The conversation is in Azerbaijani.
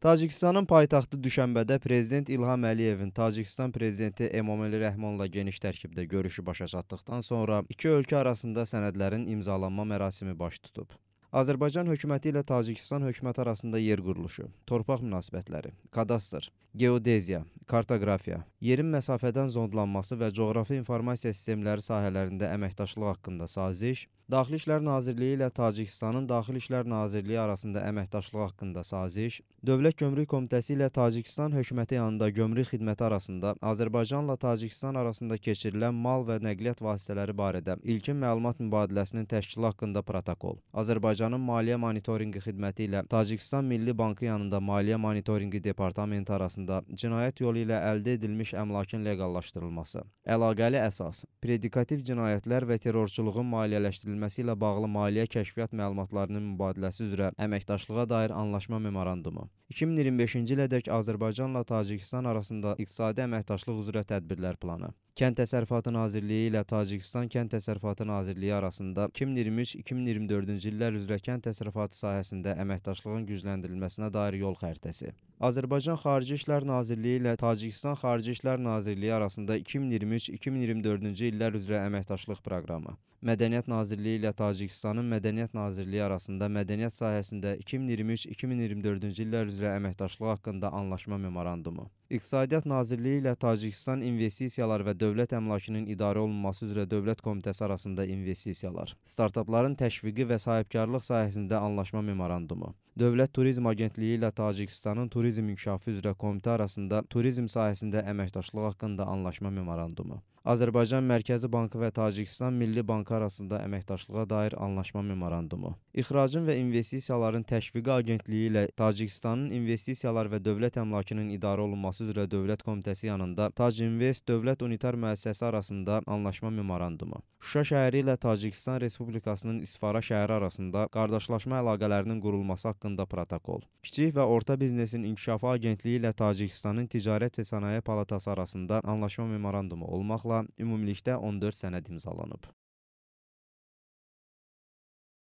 Tacikistanın paytaxtı Düşənbədə prezident İlham Əliyevin Tacikistan prezidenti Emomeli Rəhmanla geniş tərkibdə görüşü başa çatdıqdan sonra iki ölkə arasında sənədlərin imzalanma mərasimi baş tutub. Azərbaycan hökuməti ilə Tacikistan hökuməti arasında yer quruluşu, torpaq münasibətləri, kadastr, geodeziya, kartoqrafiya, yerin məsafədən zondlanması və coğrafi informasiya sistemləri sahələrində əməkdaşlıq haqqında saziş, Daxili İşlər Nazirliyi ilə Tacikistanın Daxili İşlər Nazirliyi arasında əməkdaşlıq haqqında saziş, Dövlət Gömrük Komitəsi ilə Tacikistan hökuməti yanında gömrük xidməti arasında Azərbaycanla Tacikistan arasında keçirilən mal və nəqliyyat vasitələri barədə ilkin məlumat mübadiləsinin təşkili haqqında protokol, Azərbaycanın maliyyə monitorinqi xidməti ilə Tacikistan Milli Bankı yanında maliyyə monitorinqi departamenti arasında cinayət yolu ilə əldə edilmiş əmlakın leqallaşdırılması, əlaqəli əsas, predikativ cinayətlər və terrorçuluğun maliyyələşdirilməsi verilməsi ilə bağlı maliyyə kəşfiyyat məlumatlarının mübadiləsi üzrə əməkdaşlığa dair anlaşma memorandumu. 2025-ci ilədək Azərbaycanla Tacikistan arasında iqtisadi əməkdaşlıq üzrə tədbirlər planı. Kənd Təsərrüfatı Nazirliyi ilə Tacikistan Kənd Təsərrüfatı Nazirliyi arasında 2023-2024-cü illər üzrə kənd təsərrüfatı sahəsində əməkdaşlığın gücləndirilməsinə dair yol xəritəsi. Azərbaycan Xarici İşlər Nazirliyi ilə Tacikistan Xarici İşlər Nazirliyi arasında 2023-2024-cü illər üzrə əməkdaşlıq proqramı. Mədəniyyət Nazirliyi ilə Tacikistanın Mədəniyyət Nazirliyi arasında mədəniyyət sahəsində 2023-2024-cü illər üzrə əməkdaşlıq haqqında anlaşma memorandumu. İqtisadiyyat Nazirliyi ilə Tacikistan investisiyalar və dövlət əmlakının idarə olunması üzrə Dövlət Komitəsi arasında investisiyalar, startapların təşviqi və sahibkarlıq sahəsində anlaşma memorandumu, Dövlət Turizm Agentliyi ilə Tacikistanın turizm inkişafı üzrə komitə arasında turizm sahəsində əməkdaşlıq haqqında anlaşma memorandumu. Azərbaycan Mərkəzi Bankı və Tacikistan Milli Bankı arasında əməkdaşlığa dair anlaşma memorandumu. İxracın və investisiyaların təşviqi agentliyi ilə Tacikistanın investisiyalar və dövlət əmlakının idarə olunması üzrə Dövlət Komitəsi yanında Tacinvest Dövlət Unitar Müəssisəsi arasında anlaşma memorandumu. Şuşa şəhəri ilə Tacikistan Respublikasının İsfara şəhəri arasında qardaşlaşma əlaqələrinin qurulması haqqında protokol. Kiçik və orta biznesin inkişafı agentliyi ilə Tacikistanın Ticarət və Sənaye Palatası arasında anlaşma memorandumu olmaqla məbləğlə ümumilikdə 14 sənəd imzalanıb.